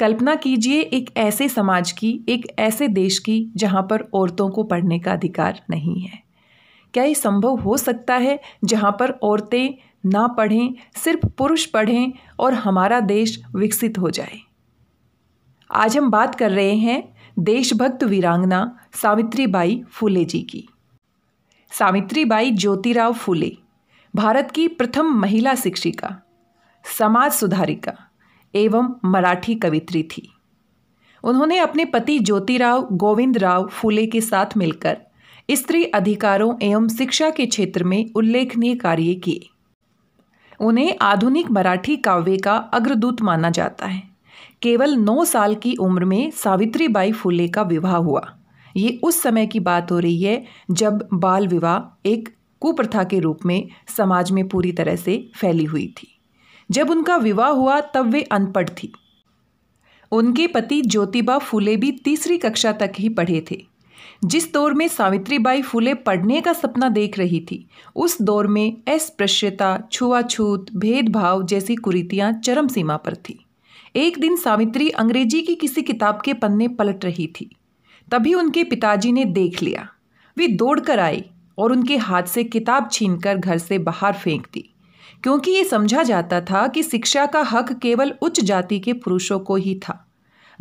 कल्पना कीजिए एक ऐसे समाज की एक ऐसे देश की जहाँ पर औरतों को पढ़ने का अधिकार नहीं है क्या ये संभव हो सकता है जहाँ पर औरतें ना पढ़ें सिर्फ पुरुष पढ़ें और हमारा देश विकसित हो जाए आज हम बात कर रहे हैं देशभक्त वीरांगना सावित्री बाई फूले जी की सावित्री बाई ज्योतिराव फूले भारत की प्रथम महिला शिक्षिका समाज सुधारिका एवं मराठी कवित्री थी उन्होंने अपने पति ज्योतिराव गोविंद राव फूले के साथ मिलकर स्त्री अधिकारों एवं शिक्षा के क्षेत्र में उल्लेखनीय कार्य किए उन्हें आधुनिक मराठी काव्य का अग्रदूत माना जाता है केवल नौ साल की उम्र में सावित्रीबाई फूले का विवाह हुआ ये उस समय की बात हो रही है जब बाल विवाह एक कुप्रथा के रूप में समाज में पूरी तरह से फैली हुई थी जब उनका विवाह हुआ तब वे अनपढ़ थी उनके पति ज्योतिबा फुले भी तीसरी कक्षा तक ही पढ़े थे जिस दौर में सावित्रीबाई फूले पढ़ने का सपना देख रही थी उस दौर में अस्पृश्यता छुआछूत भेदभाव जैसी कुरीतियाँ चरम सीमा पर थी एक दिन सावित्री अंग्रेजी की किसी किताब के पन्ने पलट रही थी तभी उनके पिताजी ने देख लिया वे दौड़ कर आई और उनके हाथ से किताब छीनकर घर से बाहर फेंक दी क्योंकि ये समझा जाता था कि शिक्षा का हक केवल उच्च जाति के पुरुषों को ही था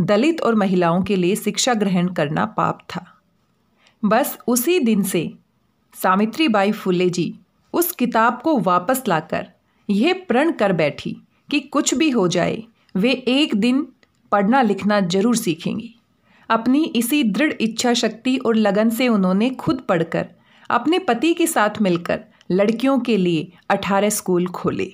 दलित और महिलाओं के लिए शिक्षा ग्रहण करना पाप था बस उसी दिन से सावित्री बाई फुले जी उस किताब को वापस लाकर यह प्रण कर बैठी कि कुछ भी हो जाए वे एक दिन पढ़ना लिखना जरूर सीखेंगी अपनी इसी दृढ़ इच्छा शक्ति और लगन से उन्होंने खुद पढ़कर अपने पति के साथ मिलकर लड़कियों के लिए 18 स्कूल खोले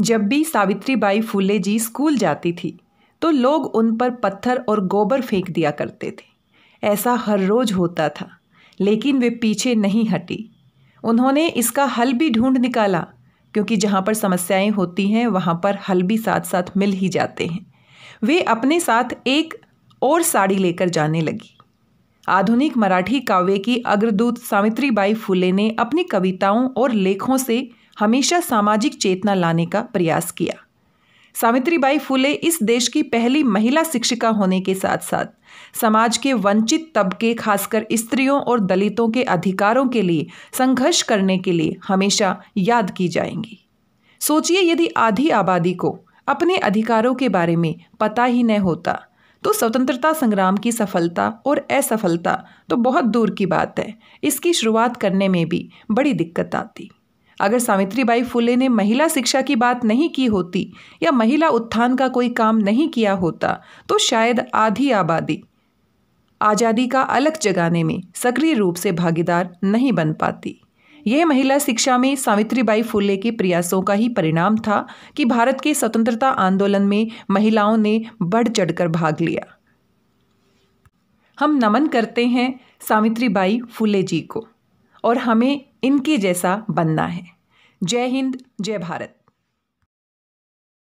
जब भी सावित्रीबाई फूले जी स्कूल जाती थी तो लोग उन पर पत्थर और गोबर फेंक दिया करते थे ऐसा हर रोज होता था लेकिन वे पीछे नहीं हटी उन्होंने इसका हल भी ढूंढ निकाला क्योंकि जहाँ पर समस्याएं होती हैं वहाँ पर हल भी साथ साथ मिल ही जाते हैं वे अपने साथ एक और साड़ी लेकर जाने लगी आधुनिक मराठी काव्य की अग्रदूत सावित्रीबाई फुले ने अपनी कविताओं और लेखों से हमेशा सामाजिक चेतना लाने का प्रयास किया सावित्रीबाई फुले इस देश की पहली महिला शिक्षिका होने के साथ साथ समाज के वंचित तबके खासकर स्त्रियों और दलितों के अधिकारों के लिए संघर्ष करने के लिए हमेशा याद की जाएंगी सोचिए यदि आधी आबादी को अपने अधिकारों के बारे में पता ही न होता तो स्वतंत्रता संग्राम की सफलता और असफलता तो बहुत दूर की बात है इसकी शुरुआत करने में भी बड़ी दिक्कत आती अगर सावित्री बाई फुले ने महिला शिक्षा की बात नहीं की होती या महिला उत्थान का कोई काम नहीं किया होता तो शायद आधी आबादी आज़ादी का अलग जगाने में सक्रिय रूप से भागीदार नहीं बन पाती ये महिला शिक्षा में सावित्रीबाई फुले के प्रयासों का ही परिणाम था कि भारत के स्वतंत्रता आंदोलन में महिलाओं ने बढ़ चढ़कर भाग लिया हम नमन करते हैं सावित्रीबाई फुले जी को और हमें इनके जैसा बनना है जय हिंद जय भारत